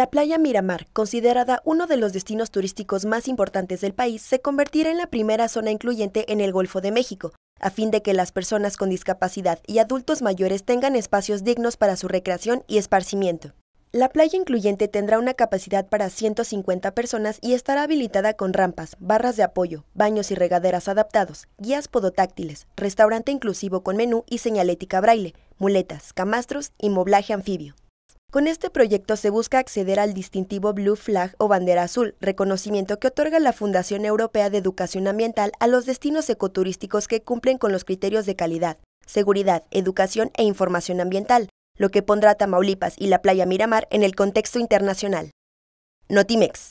La playa Miramar, considerada uno de los destinos turísticos más importantes del país, se convertirá en la primera zona incluyente en el Golfo de México, a fin de que las personas con discapacidad y adultos mayores tengan espacios dignos para su recreación y esparcimiento. La playa incluyente tendrá una capacidad para 150 personas y estará habilitada con rampas, barras de apoyo, baños y regaderas adaptados, guías podotáctiles, restaurante inclusivo con menú y señalética braille, muletas, camastros y moblaje anfibio. Con este proyecto se busca acceder al distintivo Blue Flag o bandera azul, reconocimiento que otorga la Fundación Europea de Educación Ambiental a los destinos ecoturísticos que cumplen con los criterios de calidad, seguridad, educación e información ambiental, lo que pondrá Tamaulipas y la playa Miramar en el contexto internacional. Notimex.